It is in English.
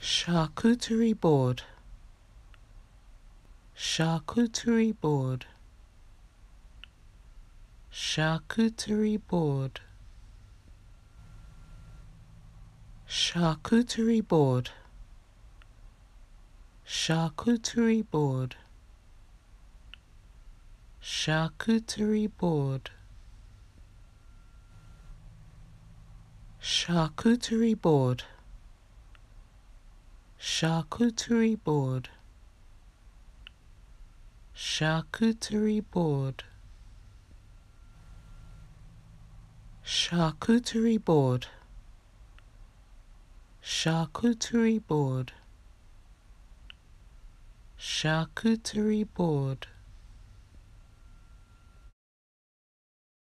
charcuterie board charcuterie board charcuterie board charcuterie board charcuterie board charcuterie board charcuterie board charcuterie board charcuterie board charcuterie board charcuterie board charcuterie board